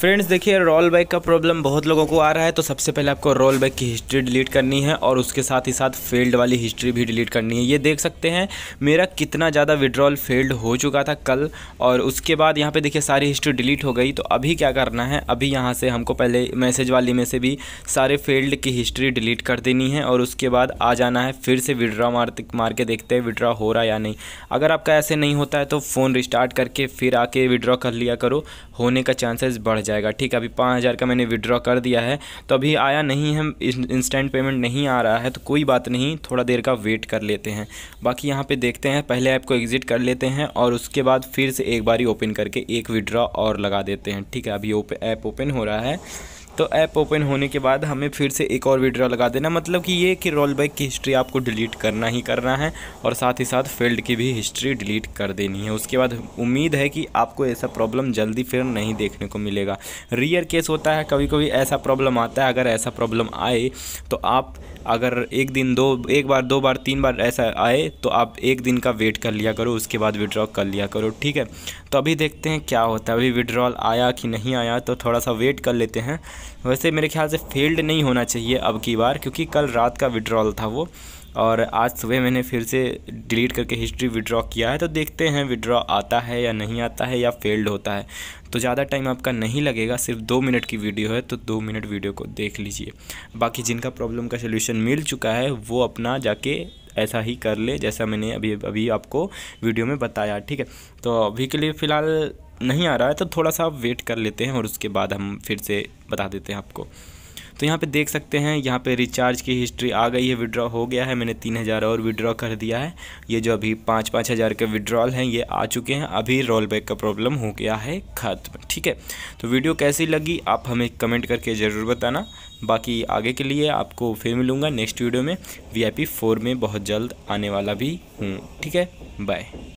friends देखिए roll back का problem बहुत लोगों को आ रहा है तो सबसे पहले आपको रोल बैक की हिस्ट्री डिलीट करनी है और उसके साथ ही साथ फेल्ड वाली हिस्ट्री भी डिलीट करनी है ये देख सकते हैं मेरा कितना ज़्यादा विड्रॉल फेल्ड हो चुका था कल और उसके बाद यहाँ पे देखिए सारी हिस्ट्री डिलीट हो गई तो अभी क्या करना है अभी यहाँ से हमको पहले मैसेज वाली में से भी सारे फेल्ड की हिस्ट्री डिलीट कर देनी है और उसके बाद आ जाना है फिर से विड्रा मार मार के देखते हैं विड्रा हो रहा या नहीं अगर आपका ऐसे नहीं होता है तो फ़ोन रिस्टार्ट करके फिर आके विड्रॉ कर लिया करो होने का चांसेस बढ़ जाएगा ठीक है अभी पाँच हज़ार का मैंने विड्रॉ कर दिया है तो अभी आया नहीं है इंस्टेंट पेमेंट नहीं आ रहा है तो कोई बात नहीं थोड़ा देर का वेट कर लेते हैं बाकी यहाँ पर देखते हैं पहले ऐप को एग्ज़िट कर लेते हैं और उसके बाद फिर से एक बार ओपन करके एक विड्रॉ और लगा देते हैं ठीक है अभी ऐप ओपन हो रहा है तो ऐप ओपन होने के बाद हमें फिर से एक और विड्रॉ लगा देना मतलब कि ये कि रोल बैक की हिस्ट्री आपको डिलीट करना ही करना है और साथ ही साथ फील्ड की भी हिस्ट्री डिलीट कर देनी है उसके बाद उम्मीद है कि आपको ऐसा प्रॉब्लम जल्दी फिर नहीं देखने को मिलेगा रियर केस होता है कभी कभी ऐसा प्रॉब्लम आता है अगर ऐसा प्रॉब्लम आए तो आप अगर एक दिन दो एक बार दो बार तीन बार ऐसा आए तो आप एक दिन का वेट कर लिया करो उसके बाद विड्रॉ कर लिया करो ठीक है तो अभी देखते हैं क्या होता है अभी विड्रॉल आया कि नहीं आया तो थोड़ा सा वेट कर लेते हैं वैसे मेरे ख्याल से फेल्ड नहीं होना चाहिए अब की बार क्योंकि कल रात का विड्रॉल था वो और आज सुबह मैंने फिर से डिलीट करके हिस्ट्री विड्रॉ किया है तो देखते हैं विड्रॉ आता है या नहीं आता है या फेल्ड होता है तो ज़्यादा टाइम आपका नहीं लगेगा सिर्फ दो मिनट की वीडियो है तो दो मिनट वीडियो को देख लीजिए बाकी जिनका प्रॉब्लम का सोल्यूशन मिल चुका है वो अपना जाके ऐसा ही कर ले जैसा मैंने अभी अभी आपको वीडियो में बताया ठीक है तो अभी के लिए फ़िलहाल नहीं आ रहा है तो थोड़ा सा आप वेट कर लेते हैं और उसके बाद हम फिर से बता देते हैं आपको तो यहाँ पे देख सकते हैं यहाँ पे रिचार्ज की हिस्ट्री आ गई है विड्रॉ हो गया है मैंने तीन हज़ार और विड्रॉ कर दिया है ये जो अभी पाँच पाँच हज़ार के विड्रॉल हैं ये आ चुके हैं अभी रोल बैक का प्रॉब्लम हो गया है ख़त्म ठीक है तो वीडियो कैसी लगी आप हमें कमेंट करके ज़रूर बताना बाकी आगे के लिए आपको फिर मिलूँगा नेक्स्ट वीडियो में वी आई पी फोर में बहुत जल्द आने वाला भी हूँ ठीक है बाय